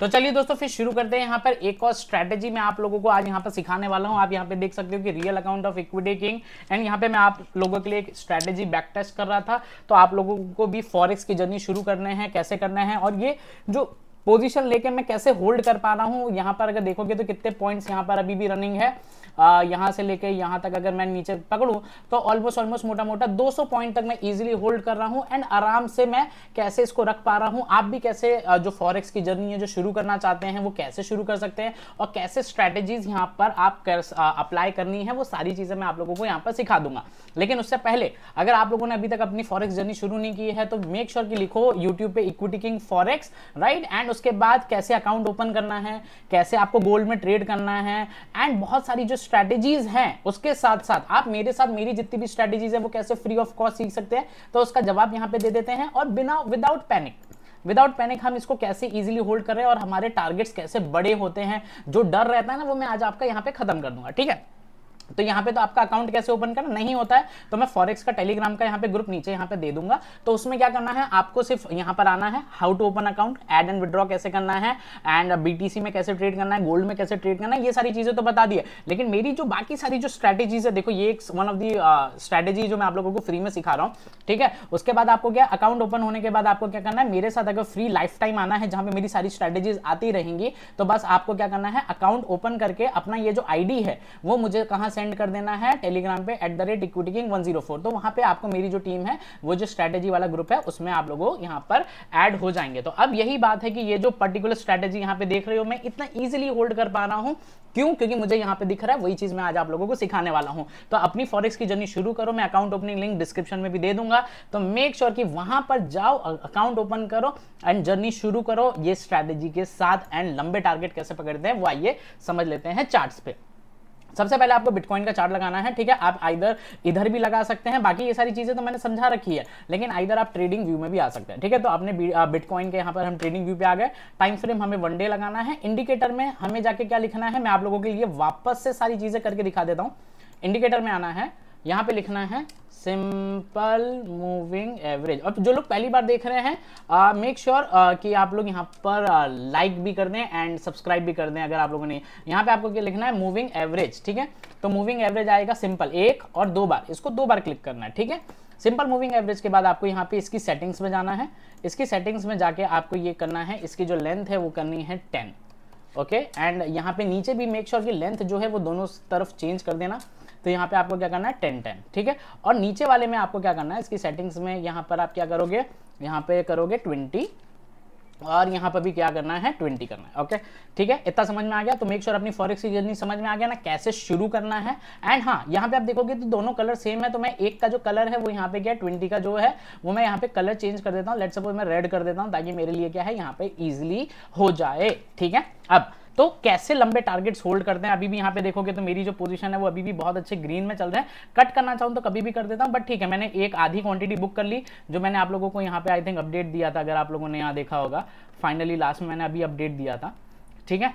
तो चलिए दोस्तों फिर शुरू करते हैं यहाँ पर एक और स्ट्रैटेजी मैं आप लोगों को आज यहाँ पर सिखाने वाला हूँ आप यहाँ पे देख सकते हो कि real account of equity king and यहाँ पे मैं आप लोगों के लिए एक स्ट्रैटेजी बैक टेस्ट कर रहा था तो आप लोगों को भी फॉरेक्स की जर्नी शुरू करने हैं कैसे करना है और ये जो पोजीशन लेके मैं कैसे होल्ड कर पा रहा हूँ यहाँ पर अगर देखोगे तो कितने पॉइंट्स यहाँ पर अभी भी रनिंग है आ, यहां से लेके यहां तक अगर मैं नीचे पकड़ूँ तो ऑलमोस्ट ऑलमोस्ट मोटा मोटा 200 पॉइंट तक मैं इजीली होल्ड कर रहा हूं एंड आराम से मैं कैसे इसको रख पा रहा हूं आप भी कैसे जो फॉरेक्स की जर्नी है जो शुरू करना चाहते हैं वो कैसे शुरू कर सकते हैं और कैसे स्ट्रेटेजीज यहाँ पर आप कर, अप्लाई करनी है वो सारी चीज़ें मैं आप लोगों को यहाँ पर सिखा दूंगा लेकिन उससे पहले अगर आप लोगों ने अभी तक अपनी फॉरेक्स जर्नी शुरू नहीं की है तो मेक श्योर sure कि लिखो यूट्यूब पे equity king forex right and उसके बाद कैसे अकाउंट ओपन करना है कैसे आपको गोल्ड में ट्रेड करना है एंड बहुत सारी जो स्ट्रेटेजीज हैं उसके साथ साथ आप मेरे साथ मेरी जितनी भी स्ट्रेटेजीज है वो कैसे फ्री ऑफ कॉस्ट सीख सकते हैं तो उसका जवाब यहाँ पे दे देते हैं और बिना विदाउट पैनिक विदाउट पैनिक हम इसको कैसे इजीली होल्ड कर रहे हैं और हमारे टारगेट्स कैसे बड़े होते हैं जो डर रहता है ना वो मैं आज आपका यहाँ पे खत्म कर दूंगा ठीक है तो यहाँ पे तो आपका अकाउंट कैसे ओपन करना नहीं होता है तो मैं फॉरेक्स का टेलीग्राम का यहाँ पे ग्रुप नीचे यहाँ पे दे दूंगा तो उसमें क्या करना है आपको सिर्फ यहाँ पर आना है how to open account add and withdraw कैसे करना है एंड बीटीसी में कैसे ट्रेड करना है गोल्ड में कैसे ट्रेड करना है ये सारी चीज़ें तो बता दी लेकिन मेरी जो बाकी सारी जो स्ट्रैटेजीज है देखो ये वन ऑफ दी स्ट्रैटेजी जो मैं आप लोगों को फ्री में सिखा रहा हूँ ठीक है उसके बाद आपको क्या अकाउंट ओपन होने के बाद आपको क्या करना है मेरे साथ अगर फ्री लाइफ टाइम आना है जहाँ पे मेरी सारी स्ट्रैटेजीज आती रहेंगी तो बस आपको क्या करना है अकाउंट ओपन करके अपना ये जो आई है वो मुझे कहाँ से सेंड कर देना है टेलीग्राम पे at the rate equity king one zero four तो वहां पे आपको मेरी जो टीम है वो जो स्ट्रेटेजी वाला ग्रुप है उसमें आप लोगों यहाँ पर ऐड हो जाएंगे तो अब यही बात है कि ये जो पर्टिकुलर स्ट्रेटेजी यहाँ पे देख रहे हो मैं इतना ईजिली होल्ड कर पा रहा हूँ क्यों क्योंकि मुझे यहाँ पे दिख रहा है वही चीज़ मैं आज आप लोगों को सिखाने वाला हूँ तो अपनी फॉरेक्स की जर्नी शुरू करो मैं अकाउंट ओपनिंग लिंक डिस्क्रिप्शन में भी दे दूंगा तो मेक श्योर की वहां पर जाओ अकाउंट ओपन करो एंड जर्नी शुरू करो ये स्ट्रेटेजी के साथ एंड लंबे टारगेट कैसे पकड़ते हैं वो आइए समझ लेते हैं चार्ट्स पे सबसे पहले आपको बिटकॉइन का चार्ट लगाना है ठीक है आप आइधर इधर भी लगा सकते हैं बाकी ये सारी चीज़ें तो मैंने समझा रखी है लेकिन आइधर आप ट्रेडिंग व्यू में भी आ सकते हैं ठीक है तो आपने बिटकॉइन के यहाँ पर हम ट्रेडिंग व्यू पे आ गए टाइम फ्रेम हमें वन डे लगाना है इंडिकेटर में हमें जाके क्या लिखना है मैं आप लोगों के लिए वापस से सारी चीज़ें करके दिखा देता हूँ इंडिकेटर में आना है यहाँ पे लिखना है सिंपल मूविंग एवरेज और जो लोग पहली बार देख रहे हैं make uh, sure sure, uh, कि आप लोग यहाँ पर लाइक uh, भी कर दें एंड सब्सक्राइब भी कर दें अगर आप लोगों ने यहाँ पे आपको क्या लिखना है मूविंग एवरेज ठीक है तो मूविंग एवरेज आएगा सिंपल एक और दो बार इसको दो बार क्लिक करना है ठीक है सिंपल मूविंग एवरेज के बाद आपको यहाँ पे इसकी सेटिंग्स में जाना है इसकी सेटिंग्स में जाके आपको ये करना है इसकी जो लेंथ है वो करनी है टेन ओके एंड यहाँ पे नीचे भी मेक श्योर sure लेंथ जो है वो दोनों तरफ चेंज कर देना तो यहाँ पे आपको क्या करना है टेन टेन ठीक है और नीचे वाले में आपको क्या करना है इसकी सेटिंग्स में यहाँ पर आप क्या करोगे यहाँ पे करोगे ट्वेंटी और यहाँ पर भी क्या करना है ट्वेंटी करना है ओके ठीक है इतना समझ में आ गया तो मेक श्योर sure अपनी फॉरेक्स की जर्नी समझ में आ गया ना कैसे शुरू करना है एंड हाँ यहाँ पे आप देखोगे तो दोनों कलर सेम है तो मैं एक का जो कलर है वो यहाँ पे क्या ट्वेंटी का जो है वो मैं यहाँ पे कलर चेंज कर देता हूँ लेट सपोज मैं रेड कर देता हूँ ताकि मेरे लिए क्या है यहाँ पे ईजिली हो जाए ठीक है अब तो कैसे लंबे टारगेट्स होल्ड करते हैं अभी भी यहाँ पे देखोगे तो मेरी जो पोजीशन है वो अभी भी बहुत अच्छे ग्रीन में चल रहे हैं कट करना चाहूँ तो कभी भी कर देता हूँ बट ठीक है मैंने एक आधी क्वांटिटी बुक कर ली जो मैंने आप लोगों को यहाँ पे आई थिंक अपडेट दिया था अगर आप लोगों ने यहाँ देखा होगा फाइनली लास्ट में मैंने अभी अपडेट दिया था ठीक है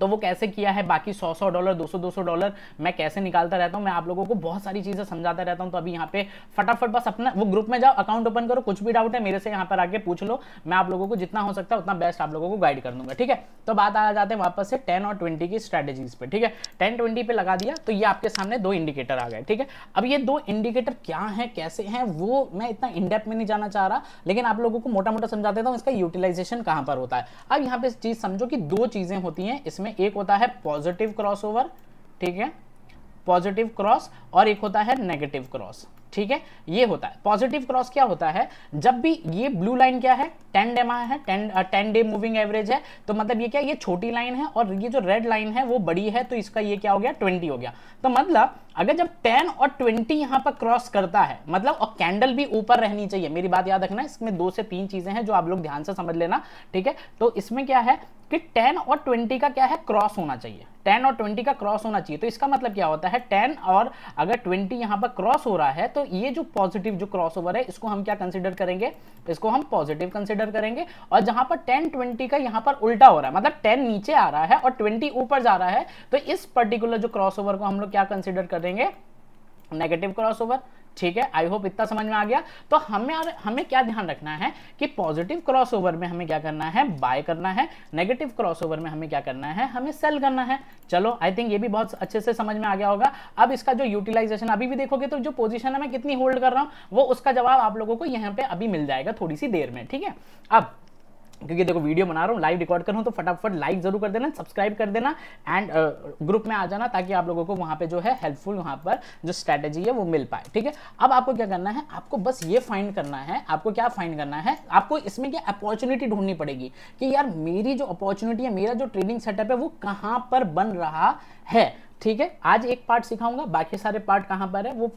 तो वो कैसे किया है बाकी 100 100 डॉलर 200 200 डॉलर मैं कैसे निकालता रहता हूँ मैं आप लोगों को बहुत सारी चीज़ें समझाता रहता हूँ तो अभी यहाँ पे फटाफट बस अपना वो ग्रुप में जाओ अकाउंट ओपन करो कुछ भी डाउट है मेरे से यहाँ पर आके पूछ लो मैं आप लोगों को जितना हो सकता है उतना बेस्ट आप लोगों को गाइड कर दूंगा ठीक है तो बात आ जाते हैं वापस से टेन और ट्वेंटी की स्ट्रेटेजीज पे ठीक है टेन ट्वेंटी पे लगा दिया तो ये आपके सामने दो इंडिकेटर आ गए ठीक है अब ये दो इंडिकेटर क्या है कैसे हैं वो मैं इतना इनडेप्थ में नहीं जाना चाह रहा लेकिन आप लोगों को मोटा मोटा समझा देता हूँ इसका यूटिलाइजेशन कहाँ पर होता है अब यहाँ पे चीज़ समझो कि दो चीज़ें होती हैं इसमें एक होता है पॉजिटिव क्रॉसओवर ठीक है पॉजिटिव क्रॉस और एक होता है नेगेटिव क्रॉस ठीक है ये होता है पॉजिटिव क्रॉस क्या होता है जब भी ये ब्लू लाइन क्या है टेन डेमा है ten ten day moving average है तो मतलब ये क्या ये छोटी लाइन है और ये जो रेड लाइन है वो बड़ी है तो इसका ये क्या हो गया ट्वेंटी हो गया तो मतलब अगर जब 10 और 20 यहाँ पर क्रॉस करता है मतलब और कैंडल भी ऊपर रहनी चाहिए मेरी बात याद रखना इसमें दो से तीन चीजें हैं जो आप लोग ध्यान से समझ लेना ठीक है तो इसमें क्या है कि 10 और 20 का क्या है क्रॉस होना चाहिए 10 और 20 का क्रॉस होना चाहिए तो इसका मतलब क्या होता है 10 और अगर 20 यहां पर क्रॉस हो रहा है तो ये जो पॉजिटिव जो क्रॉस ओवर है इसको हम क्या कंसिडर करेंगे इसको हम पॉजिटिव कंसिडर करेंगे और जहां पर 10 20 का यहां पर उल्टा हो रहा है मतलब 10 नीचे आ रहा है और 20 ऊपर जा रहा है तो इस पर्टिकुलर जो क्रॉस ओवर को हम लोग क्या कंसिडर करेंगे नेगेटिव क्रॉस ओवर ठीक है आई होप इतना समझ में आ गया तो हमें हमें क्या ध्यान रखना है कि पॉजिटिव क्रॉसओवर में हमें क्या करना है बाय करना है नेगेटिव क्रॉसओवर में हमें क्या करना है हमें सेल करना है चलो आई थिंक ये भी बहुत अच्छे से समझ में आ गया होगा अब इसका जो यूटिलाइजेशन अभी भी देखोगे तो जो पोजिशन है मैं कितनी होल्ड कर रहा हूँ वो उसका जवाब आप लोगों को यहाँ पे अभी मिल जाएगा थोड़ी सी देर में ठीक है अब क्योंकि देखो वीडियो बना रहा हूँ लाइव रिकॉर्ड कर रहा हूँ तो फटाफट लाइक जरूर कर देना सब्सक्राइब कर देना एंड ग्रुप uh, में आ जाना ताकि आप लोगों को वहाँ पे जो है हेल्पफुल वहाँ पर जो स्ट्रैटेजी है वो मिल पाए ठीक है अब आपको क्या करना है आपको बस ये फाइंड करना है आपको क्या फाइंड करना है आपको इसमें क्या अपॉर्चुनिटी ढूंढनी पड़ेगी कि यार मेरी जो अपॉर्चुनिटी है मेरा जो ट्रेडिंग सेटअप है वो कहाँ पर बन रहा है ठीक है आज एक पार्ट सिखाऊंगा बाकी सारे पार्ट कहाँ पर है वो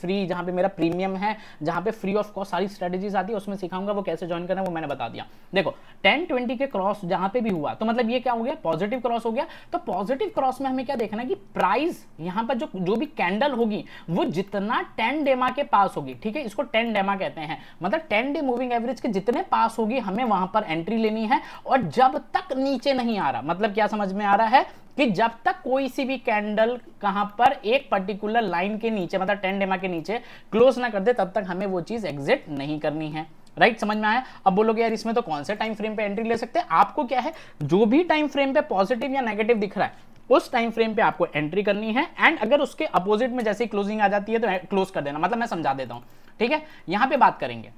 फ्री जहाँ पे मेरा प्रीमियम है जहाँ पे फ्री ऑफ कॉस्ट सारी स्ट्रेटजीज आती है उसमें सिखाऊंगा वो कैसे ज्वाइन करना है वो मैंने बता दिया देखो 10 20 के क्रॉस जहाँ पे भी हुआ तो मतलब ये क्या हो गया पॉजिटिव क्रॉस हो गया तो पॉजिटिव क्रॉस में हमें क्या देखना है कि प्राइस यहाँ पर जो जो भी कैंडल होगी वो जितना टेन डेमा के पास होगी ठीक है इसको टेन डेमा कहते हैं मतलब टेन डे मूविंग एवरेज के जितने पास होगी हमें वहां पर एंट्री लेनी है और जब तक नीचे नहीं आ रहा मतलब क्या समझ में आ रहा है कि जब तक कोई सी भी कैंडल कहां पर एक पर्टिकुलर लाइन के नीचे मतलब टेन डेमा के नीचे क्लोज ना कर दे तब तक हमें वो चीज एग्जिट नहीं करनी है राइट right, समझ में आया अब बोलोगे यार इसमें तो कौन से टाइम फ्रेम पे एंट्री ले सकते हैं आपको क्या है जो भी टाइम फ्रेम पे पॉजिटिव या नेगेटिव दिख रहा है उस टाइम फ्रेम पे आपको एंट्री करनी है एंड अगर उसके अपोजिट में जैसे क्लोजिंग आ जाती है तो क्लोज कर देना मतलब मैं समझा देता हूं ठीक है यहां पे बात करेंगे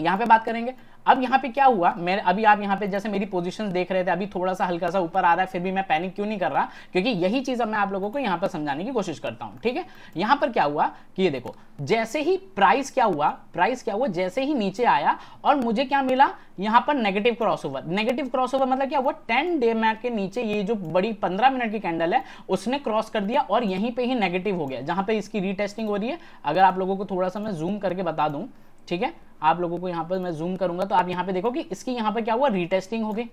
यहां पे बात करेंगे अब यहाँ पे क्या हुआ मैं अभी आप यहाँ पे जैसे मेरी पोजीशन देख रहे थे अभी थोड़ा सा हल्का सा ऊपर आ रहा है फिर भी मैं पैनिक क्यों नहीं कर रहा क्योंकि यही चीज अब मैं आप लोगों को यहाँ पर समझाने की कोशिश करता हूँ ठीक है यहाँ पर क्या हुआ कि ये देखो जैसे ही प्राइस क्या हुआ प्राइस क्या हुआ जैसे ही नीचे आया और मुझे क्या मिला यहाँ पर negative crossover negative crossover मतलब क्या हुआ टेन डे मैक के नीचे ये जो बड़ी पंद्रह मिनट की कैंडल है उसने क्रॉस कर दिया और यहीं पर ही नेगेटिव हो गया जहां पर इसकी रीटेस्टिंग हो रही है अगर आप लोगों को थोड़ा सा मैं जूम करके बता दूँ ठीक है आप लोगों को यहाँ पर मैं जूम करूंगा तो आप यहाँ पे देखो कि इसकी यहाँ पर क्या हुआ रीटेस्टिंग हो गई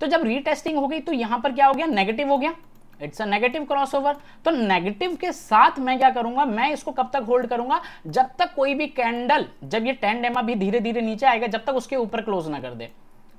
तो जब रीटेस्टिंग हो गई तो यहाँ पर क्या हो गया नेगेटिव हो गया इट्स अ नेगेटिव क्रॉसओवर तो नेगेटिव के साथ मैं क्या करूंगा मैं इसको कब तक होल्ड करूंगा जब तक कोई भी कैंडल जब ये टेन डेमा भी धीरे धीरे नीचे आएगा जब तक उसके ऊपर क्लोज ना कर दे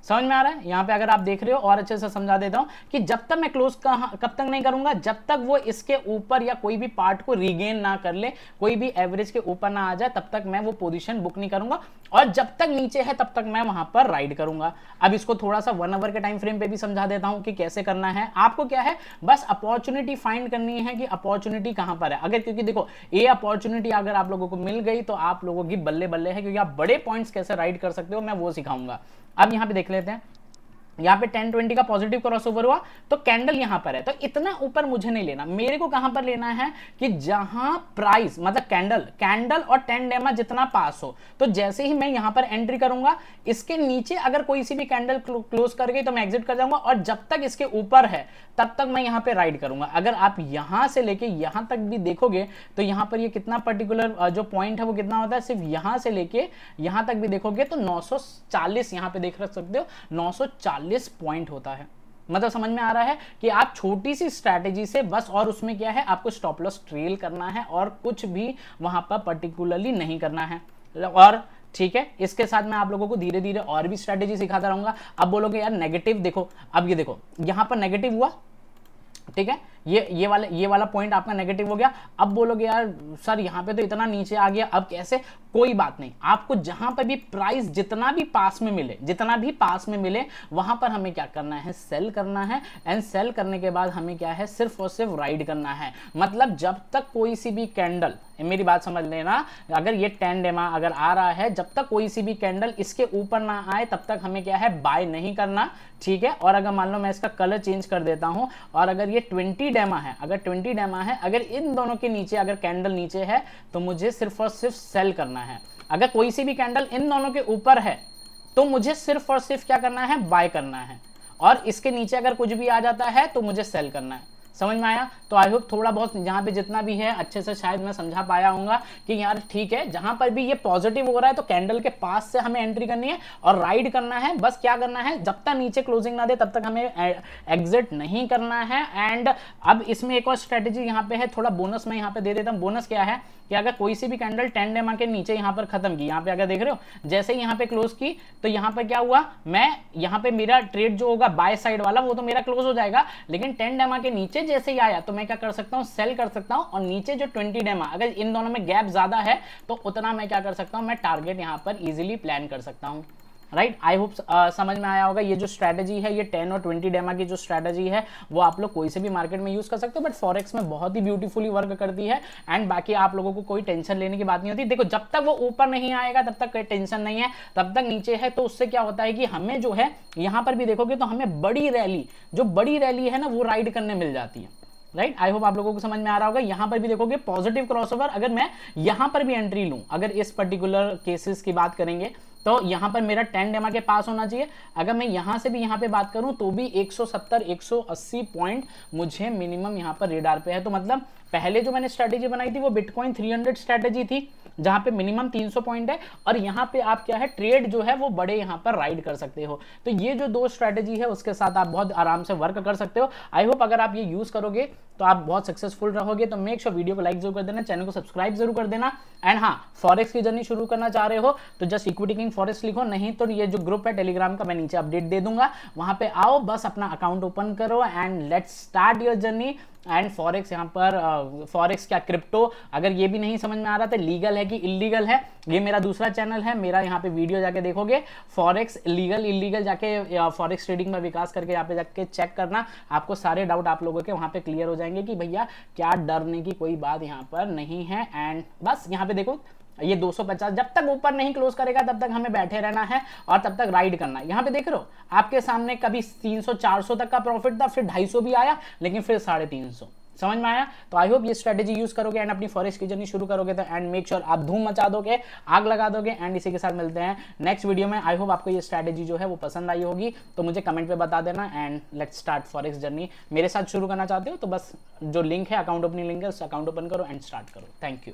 समझ में आ रहा है यहाँ पे अगर आप देख रहे हो और अच्छे से समझा देता हूँ कि जब तक मैं क्लोज कब तक नहीं करूंगा जब तक वो इसके ऊपर या कोई भी पार्ट को रिगेन ना कर ले कोई भी एवरेज के ऊपर ना आ जाए तब तक मैं वो पोजिशन बुक नहीं करूंगा और जब तक नीचे है तब तक मैं वहां पर राइड करूंगा अब इसको थोड़ा सा वन आवर के टाइम फ्रेम पे भी समझा देता हूँ कि कैसे करना है आपको क्या है बस अपॉर्चुनिटी फाइंड करनी है कि अपॉर्चुनिटी कहाँ पर है अगर क्योंकि देखो ये अपॉर्चुनिटी अगर आप लोगों को मिल गई तो आप लोगों की बल्ले बल्ले है क्योंकि आप बड़े पॉइंट्स कैसे राइड कर सकते हो मैं वो सिखाऊंगा अब यहाँ पे देख लेते हैं यहाँ पे 1020 का पॉजिटिव क्रॉसओवर हुआ तो कैंडल यहां पर है तो इतना ऊपर मुझे नहीं लेना मेरे को कहां पर लेना है कि जहां प्राइस मतलब कैंडल कैंडल और 10 डेमा जितना पास हो तो जैसे ही मैं यहाँ पर एंट्री करूंगा इसके नीचे अगर कोई सी भी कैंडल क्लोज कर गई तो मैं एग्जिट कर जाऊंगा और जब तक इसके ऊपर है तब तक मैं यहाँ पे राइड करूंगा अगर आप यहां से लेके यहां तक भी देखोगे तो यहां पर ये यह कितना पर्टिकुलर जो पॉइंट है वो कितना होता है सिर्फ यहां से लेके यहाँ तक भी देखोगे तो नौ चालीस यहां पे देख रख सकते हो चालीस चालीस पॉइंट होता है मतलब समझ में आ रहा है कि आप छोटी सी स्ट्रैटेजी से बस और उसमें क्या है आपको स्टॉप लॉस ट्रेल करना है और कुछ भी वहां पर पर्टिकुलरली नहीं करना है और ठीक है इसके साथ मैं आप लोगों को धीरे धीरे और भी स्ट्रैटेजी सिखाता रहूंगा अब बोलोगे यार नेगेटिव देखो अब ये देखो यहां पर नेगेटिव हुआ ठीक है ये ये वाले ये वाला पॉइंट आपका नेगेटिव हो गया अब बोलोगे यार सर यहाँ पे तो इतना नीचे आ गया अब कैसे कोई बात नहीं आपको जहां पर भी प्राइस जितना भी पास में मिले जितना भी पास में मिले वहां पर हमें क्या करना है सेल करना है एंड सेल करने के बाद हमें क्या है सिर्फ और सिर्फ राइड करना है मतलब जब तक कोई सी भी कैंडल मेरी बात समझ लेना अगर ये टेन डेमा अगर आ रहा है जब तक कोई सी भी कैंडल इसके ऊपर ना आए तब तक हमें क्या है बाय नहीं करना ठीक है और अगर मान लो मैं इसका कलर चेंज कर देता हूं और अगर ये ट्वेंटी डेमा है अगर ट्वेंटी डेमा है अगर इन दोनों के नीचे अगर कैंडल नीचे है तो मुझे सिर्फ और सिर्फ सेल करना है अगर कोई सी भी कैंडल इन दोनों के ऊपर है तो मुझे सिर्फ और सिर्फ क्या करना है बाय करना है और इसके नीचे अगर कुछ भी आ जाता है तो मुझे सेल करना है समझ में आया तो आई होप थोड़ा बहुत यहाँ पे जितना भी है अच्छे से शायद मैं समझा पाया हूँ कि यार ठीक है जहाँ पर भी ये पॉजिटिव हो रहा है तो कैंडल के पास से हमें एंट्री करनी है और राइड करना है बस क्या करना है जब तक नीचे क्लोजिंग ना दे तब तक हमें एग्जिट नहीं करना है एंड अब इसमें एक और स्ट्रेटेजी यहाँ पे है थोड़ा बोनस मैं यहाँ पे दे देता हूँ बोनस क्या है कि अगर कोई सी भी कैंडल टेन डेमा के नीचे यहाँ पर खत्म की यहाँ पे अगर देख रहे हो जैसे यहाँ पे क्लोज की तो यहाँ पर क्या हुआ मैं यहाँ पे मेरा ट्रेड जो होगा बाय साइड वाला वो तो मेरा क्लोज हो जाएगा लेकिन टेन डेमा के नीचे जैसे ही आया तो मैं क्या कर सकता हूँ सेल कर सकता हूँ और नीचे जो ट्वेंटी डेम अगर इन दोनों में गैप ज़्यादा है तो उतना मैं क्या कर सकता हूँ मैं टारगेट यहाँ पर इजिली प्लान कर सकता हूँ राइट आई होप uh, समझ में आया होगा ये जो स्ट्रैटेजी है ये टेन और ट्वेंटी डेमा की जो स्ट्रैटेजी है वो आप लोग कोई से भी मार्केट में यूज़ कर सकते हो बट फॉरेक्स में बहुत ही ब्यूटीफुली वर्क करती है एंड बाकी आप लोगों को कोई टेंशन लेने की बात नहीं होती देखो जब तक वो ऊपर नहीं आएगा तब तक टेंशन नहीं है तब तक नीचे है तो उससे क्या होता है कि हमें जो है यहाँ पर भी देखोगे तो हमें बड़ी रैली जो बड़ी रैली है ना वो राइड करने मिल जाती है राइट आई होप आप लोगों को समझ में आ रहा होगा यहाँ पर भी देखोगे पॉजिटिव क्रॉसओवर अगर मैं यहाँ पर भी एंट्री लूँ अगर इस पर्टिकुलर केसेस की बात करेंगे तो यहाँ पर मेरा टेन डेमा के पास होना चाहिए अगर मैं यहाँ से भी यहाँ पे बात करूँ तो भी 170 180 पॉइंट मुझे मिनिमम यहाँ पर रेडार पे है तो मतलब पहले जो मैंने स्ट्रेटेजी बनाई थी वो बिटकॉइन 300 स्ट्रेटेजी थी जहां पे मिनिमम 300 पॉइंट है और यहां पे आप क्या है ट्रेड जो है वो बड़े यहां पर राइड कर सकते हो तो ये जो दो स्ट्रेटेजी है उसके साथ आप बहुत आराम से वर्क कर सकते हो आई होप अगर आप ये यूज करोगे तो आप बहुत सक्सेसफुल रहोगे तो मेक श्योर वीडियो को लाइक जरूर कर देना चैनल को सब्सक्राइब जरूर कर देना एंड हाँ फॉरेक्स की जर्नी शुरू करना चाह रहे हो तो जस्ट इक्विटी किंग फॉरेस्ट लिखो नहीं तो ये जो ग्रुप है टेलीग्राम का मैं नीचे अपडेट दे दूंगा वहां पे आओ बस अपना अकाउंट ओपन करो and let's start your journey and forex यहाँ पर फॉरेक्स uh, क्या क्रिप्टो अगर ये भी नहीं समझ में आ रहा था तो लीगल है कि इलीगल है ये मेरा दूसरा चैनल है मेरा यहाँ पे वीडियो जाके देखोगे फॉरेक्स लीगल इलीगल जाके फॉरेक्स ट्रेडिंग में विकास करके यहाँ पे जाके चेक करना आपको सारे डाउट आप लोगों के वहाँ पे क्लियर हो जाएंगे कि भैया क्या डरने की कोई बात यहाँ पर नहीं है एंड बस यहाँ पे देखो ये 250 जब तक ऊपर नहीं क्लोज करेगा तब तक हमें बैठे रहना है और तब तक राइड करना है यहाँ पे देख रहे हो आपके सामने कभी 300 400 तक का प्रॉफिट था फिर 250 भी आया लेकिन फिर साढ़े तीन सौ समझ में आया तो आई होप ये स्ट्रेटेजी यूज करोगे एंड अपनी फॉरेस्ट की जर्नी शुरू करोगे तो एंड मेक श्योर आप धूम मचा दोगे आग लगा दोगे एंड इसी के साथ मिलते हैं नेक्स्ट वीडियो में आई होप आपको ये स्ट्रेटेजी जो है वो पसंद आई होगी तो मुझे कमेंट पे बता देना and let start forex journey मेरे साथ शुरू करना चाहते हो तो बस जो लिंक है अकाउंट ओपनिंग लिंक है उस अकाउंट ओपन करो एंड स्टार्ट करो थैंक यू